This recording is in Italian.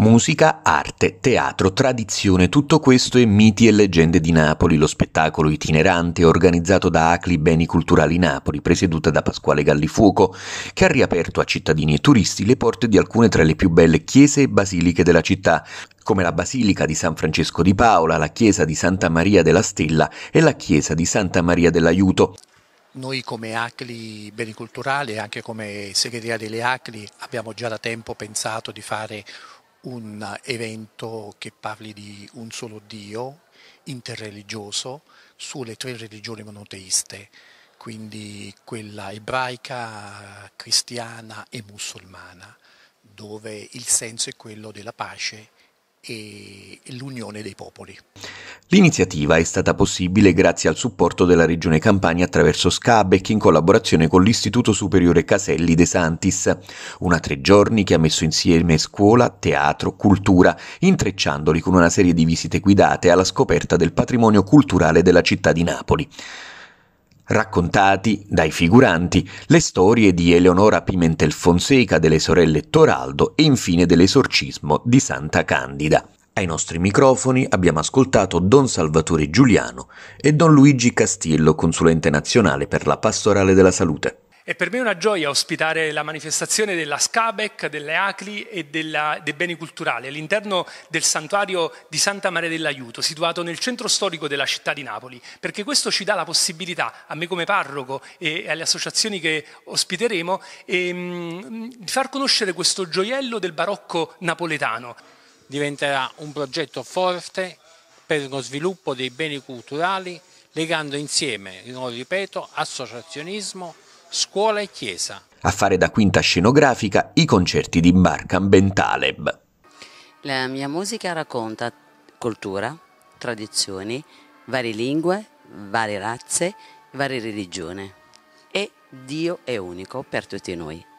Musica, arte, teatro, tradizione, tutto questo e Miti e leggende di Napoli, lo spettacolo itinerante organizzato da Acli Beni Culturali Napoli, presieduta da Pasquale Gallifuoco, che ha riaperto a cittadini e turisti le porte di alcune tra le più belle chiese e basiliche della città, come la Basilica di San Francesco di Paola, la chiesa di Santa Maria della Stella e la chiesa di Santa Maria dell'Aiuto, noi come Acli Beni Culturali e anche come segreteria delle Acli abbiamo già da tempo pensato di fare un evento che parli di un solo Dio, interreligioso, sulle tre religioni monoteiste, quindi quella ebraica, cristiana e musulmana, dove il senso è quello della pace e l'unione dei popoli. L'iniziativa è stata possibile grazie al supporto della Regione Campania attraverso SCABEC in collaborazione con l'Istituto Superiore Caselli De Santis, una tre giorni che ha messo insieme scuola, teatro, cultura, intrecciandoli con una serie di visite guidate alla scoperta del patrimonio culturale della città di Napoli raccontati dai figuranti le storie di Eleonora Pimentel Fonseca, delle sorelle Toraldo e infine dell'esorcismo di Santa Candida. Ai nostri microfoni abbiamo ascoltato Don Salvatore Giuliano e Don Luigi Castillo, consulente nazionale per la pastorale della salute. È per me una gioia ospitare la manifestazione della Scabec, delle Acli e della, dei beni culturali all'interno del santuario di Santa Maria dell'Aiuto, situato nel centro storico della città di Napoli, perché questo ci dà la possibilità, a me come parroco e alle associazioni che ospiteremo, e, ehm, mh, di far conoscere questo gioiello del barocco napoletano diventerà un progetto forte per lo sviluppo dei beni culturali legando insieme, non ripeto, associazionismo, scuola e chiesa. A fare da quinta scenografica i concerti di Barkan Bentaleb. La mia musica racconta cultura, tradizioni, varie lingue, varie razze, varie religioni e Dio è unico per tutti noi.